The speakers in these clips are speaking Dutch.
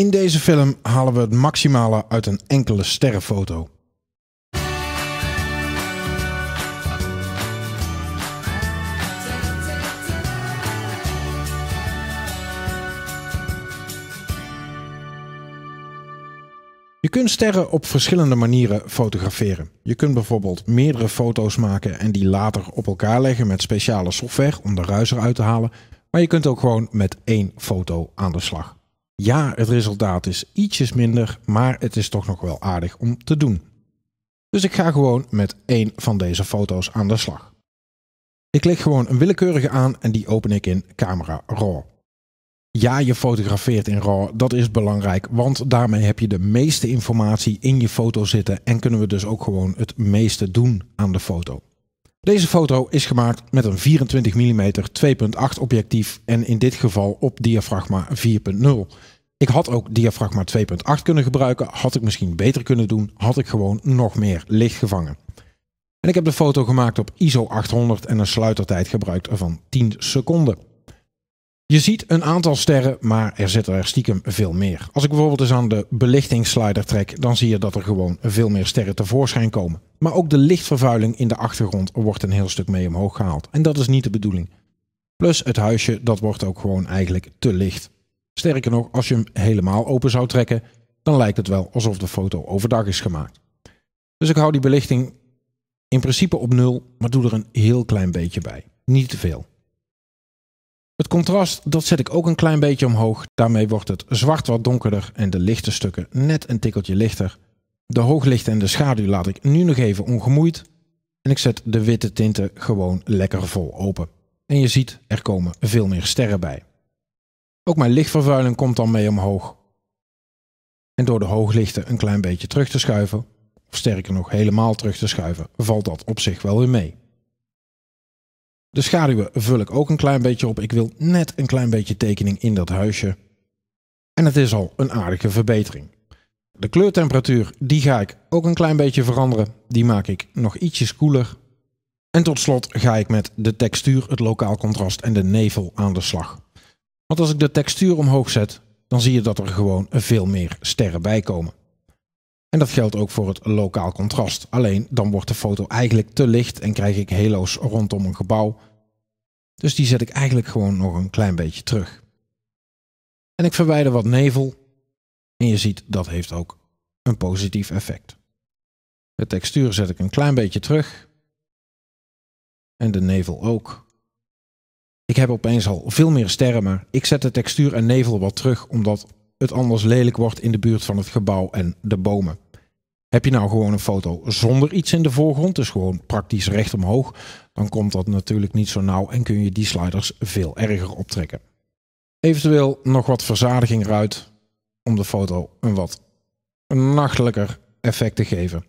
In deze film halen we het maximale uit een enkele sterrenfoto. Je kunt sterren op verschillende manieren fotograferen. Je kunt bijvoorbeeld meerdere foto's maken en die later op elkaar leggen met speciale software om de ruis eruit te halen. Maar je kunt ook gewoon met één foto aan de slag. Ja, het resultaat is ietsjes minder, maar het is toch nog wel aardig om te doen. Dus ik ga gewoon met één van deze foto's aan de slag. Ik klik gewoon een willekeurige aan en die open ik in Camera Raw. Ja, je fotografeert in RAW, dat is belangrijk, want daarmee heb je de meeste informatie in je foto zitten en kunnen we dus ook gewoon het meeste doen aan de foto. Deze foto is gemaakt met een 24 mm 2.8 objectief en in dit geval op diafragma 4.0. Ik had ook diafragma 2.8 kunnen gebruiken, had ik misschien beter kunnen doen, had ik gewoon nog meer licht gevangen. En ik heb de foto gemaakt op ISO 800 en een sluitertijd gebruikt van 10 seconden. Je ziet een aantal sterren, maar er zitten er stiekem veel meer. Als ik bijvoorbeeld eens aan de belichtingsslider trek, dan zie je dat er gewoon veel meer sterren tevoorschijn komen. Maar ook de lichtvervuiling in de achtergrond wordt een heel stuk mee omhoog gehaald. En dat is niet de bedoeling. Plus het huisje, dat wordt ook gewoon eigenlijk te licht. Sterker nog, als je hem helemaal open zou trekken, dan lijkt het wel alsof de foto overdag is gemaakt. Dus ik hou die belichting in principe op nul, maar doe er een heel klein beetje bij. Niet te veel. Het contrast, dat zet ik ook een klein beetje omhoog. Daarmee wordt het zwart wat donkerder en de lichte stukken net een tikkeltje lichter. De hooglicht en de schaduw laat ik nu nog even ongemoeid. En ik zet de witte tinten gewoon lekker vol open. En je ziet, er komen veel meer sterren bij. Ook mijn lichtvervuiling komt dan mee omhoog. En door de hooglichten een klein beetje terug te schuiven, of sterker nog helemaal terug te schuiven, valt dat op zich wel weer mee. De schaduwen vul ik ook een klein beetje op. Ik wil net een klein beetje tekening in dat huisje. En het is al een aardige verbetering. De kleurtemperatuur die ga ik ook een klein beetje veranderen. Die maak ik nog ietsjes koeler. En tot slot ga ik met de textuur, het lokaal contrast en de nevel aan de slag. Want als ik de textuur omhoog zet, dan zie je dat er gewoon veel meer sterren bij komen. En dat geldt ook voor het lokaal contrast. Alleen dan wordt de foto eigenlijk te licht en krijg ik halo's rondom een gebouw. Dus die zet ik eigenlijk gewoon nog een klein beetje terug. En ik verwijder wat nevel en je ziet dat heeft ook een positief effect. De textuur zet ik een klein beetje terug. En de nevel ook. Ik heb opeens al veel meer sterren, maar ik zet de textuur en nevel wat terug omdat het anders lelijk wordt in de buurt van het gebouw en de bomen. Heb je nou gewoon een foto zonder iets in de voorgrond, dus gewoon praktisch recht omhoog, dan komt dat natuurlijk niet zo nauw en kun je die sliders veel erger optrekken. Eventueel nog wat verzadiging eruit, om de foto een wat nachtelijker effect te geven.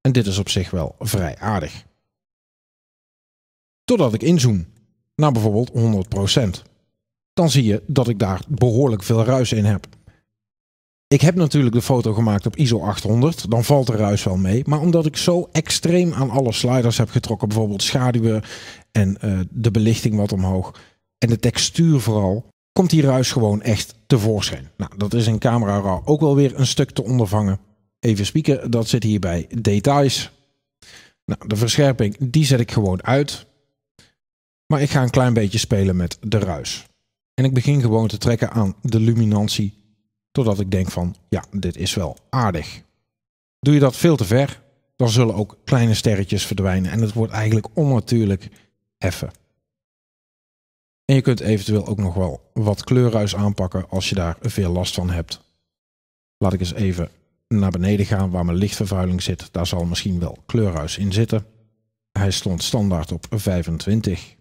En dit is op zich wel vrij aardig. Totdat ik inzoom naar bijvoorbeeld 100%. Dan zie je dat ik daar behoorlijk veel ruis in heb. Ik heb natuurlijk de foto gemaakt op ISO 800, dan valt de ruis wel mee. Maar omdat ik zo extreem aan alle sliders heb getrokken, bijvoorbeeld schaduwen en eh, de belichting wat omhoog en de textuur vooral, komt die ruis gewoon echt tevoorschijn. Nou, dat is in camera raw ook wel weer een stuk te ondervangen. Even spieken, dat zit hier bij details. Nou, de verscherping, die zet ik gewoon uit. Maar ik ga een klein beetje spelen met de ruis. En ik begin gewoon te trekken aan de luminantie. Totdat ik denk van, ja, dit is wel aardig. Doe je dat veel te ver, dan zullen ook kleine sterretjes verdwijnen. En het wordt eigenlijk onnatuurlijk effen. En je kunt eventueel ook nog wel wat kleurruis aanpakken als je daar veel last van hebt. Laat ik eens even naar beneden gaan waar mijn lichtvervuiling zit. Daar zal misschien wel kleurruis in zitten. Hij stond standaard op 25.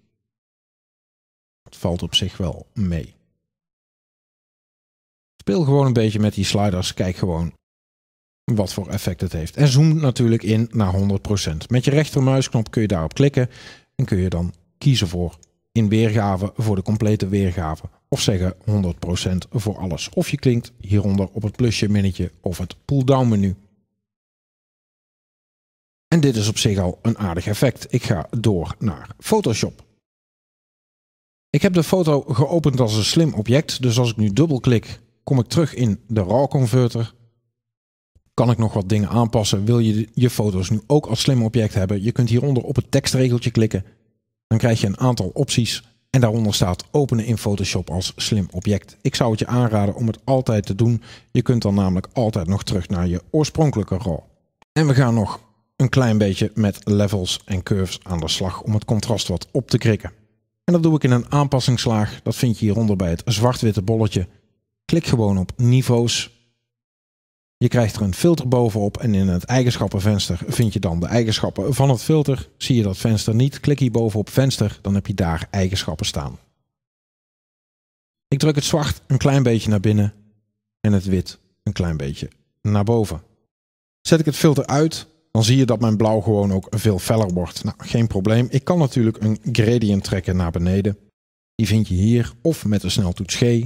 Het valt op zich wel mee. Speel gewoon een beetje met die sliders. Kijk gewoon wat voor effect het heeft. En zoom natuurlijk in naar 100%. Met je rechtermuisknop kun je daarop klikken en kun je dan kiezen voor in weergave voor de complete weergave. Of zeggen 100% voor alles. Of je klinkt hieronder op het plusje, minnetje of het pull-down menu. En dit is op zich al een aardig effect. Ik ga door naar Photoshop. Ik heb de foto geopend als een slim object, dus als ik nu dubbelklik, kom ik terug in de RAW converter. Kan ik nog wat dingen aanpassen? Wil je je foto's nu ook als slim object hebben? Je kunt hieronder op het tekstregeltje klikken dan krijg je een aantal opties en daaronder staat openen in Photoshop als slim object. Ik zou het je aanraden om het altijd te doen. Je kunt dan namelijk altijd nog terug naar je oorspronkelijke rol. En we gaan nog een klein beetje met levels en curves aan de slag om het contrast wat op te krikken. En dat doe ik in een aanpassingslaag. Dat vind je hieronder bij het zwart-witte bolletje. Klik gewoon op niveaus je krijgt er een filter bovenop en in het eigenschappenvenster vind je dan de eigenschappen van het filter. Zie je dat venster niet, klik hier op venster, dan heb je daar eigenschappen staan. Ik druk het zwart een klein beetje naar binnen en het wit een klein beetje naar boven. Zet ik het filter uit, dan zie je dat mijn blauw gewoon ook veel feller wordt. Nou, geen probleem. Ik kan natuurlijk een gradient trekken naar beneden. Die vind je hier of met de sneltoets G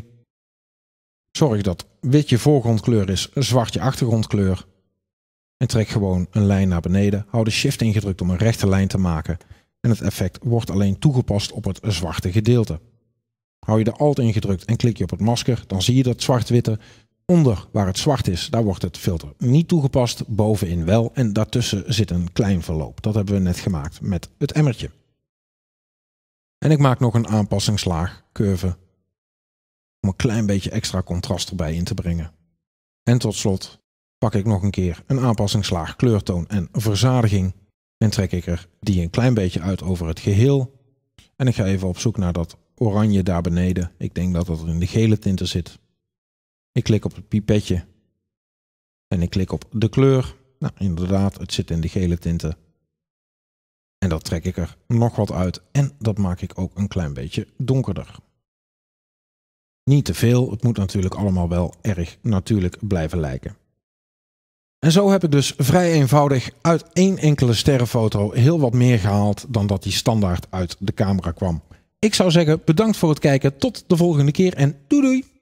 Zorg dat wit je voorgrondkleur is, zwart je achtergrondkleur. En trek gewoon een lijn naar beneden. Hou de shift ingedrukt om een rechte lijn te maken. En het effect wordt alleen toegepast op het zwarte gedeelte. Hou je de alt ingedrukt en klik je op het masker, dan zie je dat zwart-witte. Onder waar het zwart is, daar wordt het filter niet toegepast, bovenin wel en daartussen zit een klein verloop. Dat hebben we net gemaakt met het emmertje. En ik maak nog een aanpassingslaag, curve om een klein beetje extra contrast erbij in te brengen. En tot slot pak ik nog een keer een aanpassingslaag kleurtoon en verzadiging en trek ik er die een klein beetje uit over het geheel. En ik ga even op zoek naar dat oranje daar beneden. Ik denk dat dat in de gele tinten zit. Ik klik op het pipetje en ik klik op de kleur. Nou, inderdaad, het zit in de gele tinten. En dat trek ik er nog wat uit en dat maak ik ook een klein beetje donkerder. Niet te veel, het moet natuurlijk allemaal wel erg natuurlijk blijven lijken. En zo heb ik dus vrij eenvoudig uit één enkele sterrenfoto heel wat meer gehaald dan dat die standaard uit de camera kwam. Ik zou zeggen bedankt voor het kijken, tot de volgende keer en doei doei!